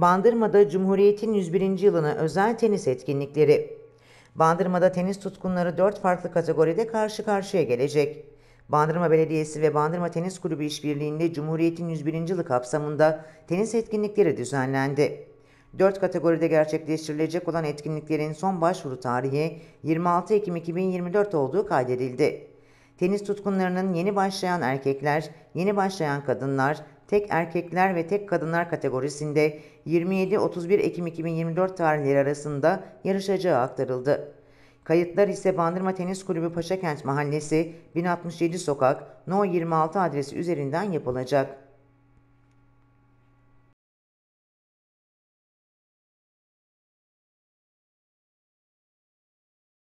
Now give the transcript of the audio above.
Bandırma'da Cumhuriyet'in 101. yılına özel tenis etkinlikleri. Bandırma'da tenis tutkunları 4 farklı kategoride karşı karşıya gelecek. Bandırma Belediyesi ve Bandırma Tenis Kulübü işbirliğinde Cumhuriyet'in 101. yılı kapsamında tenis etkinlikleri düzenlendi. 4 kategoride gerçekleştirilecek olan etkinliklerin son başvuru tarihi 26 Ekim 2024 olduğu kaydedildi. Tenis tutkunlarının yeni başlayan erkekler, yeni başlayan kadınlar, tek erkekler ve tek kadınlar kategorisinde 27-31 Ekim 2024 tarihleri arasında yarışacağı aktarıldı. Kayıtlar ise Bandırma Tenis Kulübü Paşakent Mahallesi 1067 Sokak No 26 adresi üzerinden yapılacak.